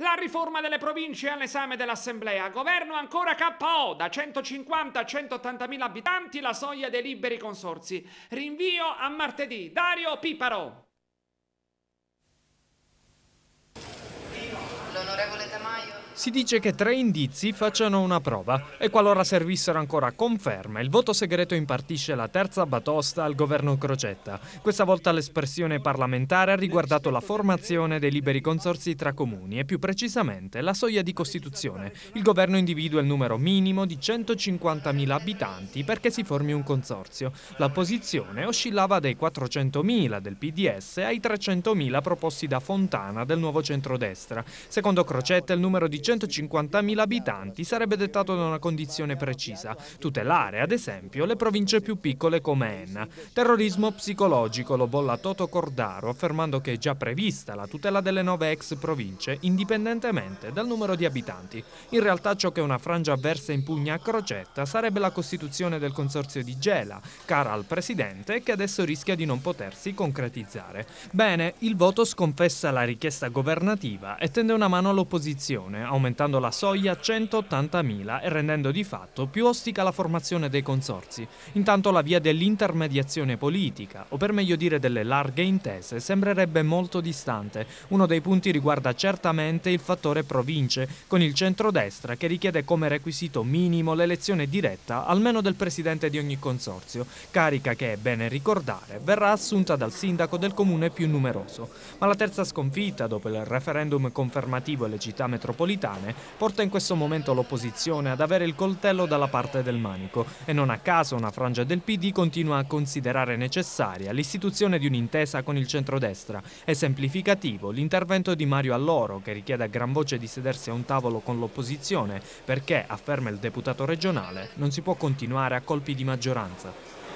La riforma delle province è all'esame dell'Assemblea. Governo ancora KO. Da 150 a 180 mila abitanti la soglia dei liberi consorsi. Rinvio a martedì. Dario Piparo. Si dice che tre indizi facciano una prova e qualora servissero ancora conferma, il voto segreto impartisce la terza batosta al governo Crocetta. Questa volta l'espressione parlamentare ha riguardato la formazione dei liberi consorsi tra comuni e più precisamente la soglia di Costituzione. Il governo individua il numero minimo di 150.000 abitanti perché si formi un consorzio. La posizione oscillava dai 400.000 del PDS ai 300.000 proposti da Fontana del nuovo centrodestra. Secondo Crocetta il numero di 250.000 abitanti sarebbe dettato da una condizione precisa, tutelare ad esempio le province più piccole come Enna. Terrorismo psicologico lo bolla Toto Cordaro affermando che è già prevista la tutela delle nove ex province indipendentemente dal numero di abitanti. In realtà ciò che una frangia avversa impugna a crocetta sarebbe la costituzione del consorzio di Gela, cara al presidente che adesso rischia di non potersi concretizzare. Bene, il voto sconfessa la richiesta governativa e tende una mano all'opposizione, a aumentando la soglia a 180.000 e rendendo di fatto più ostica la formazione dei consorzi. Intanto la via dell'intermediazione politica, o per meglio dire delle larghe intese, sembrerebbe molto distante. Uno dei punti riguarda certamente il fattore province, con il centrodestra che richiede come requisito minimo l'elezione diretta almeno del presidente di ogni consorzio, carica che, è bene ricordare, verrà assunta dal sindaco del comune più numeroso. Ma la terza sconfitta, dopo il referendum confermativo e le città metropolitane, capitane, porta in questo momento l'opposizione ad avere il coltello dalla parte del manico e non a caso una frangia del PD continua a considerare necessaria l'istituzione di un'intesa con il centrodestra e semplificativo l'intervento di Mario Alloro che richiede a gran voce di sedersi a un tavolo con l'opposizione perché, afferma il deputato regionale, non si può continuare a colpi di maggioranza.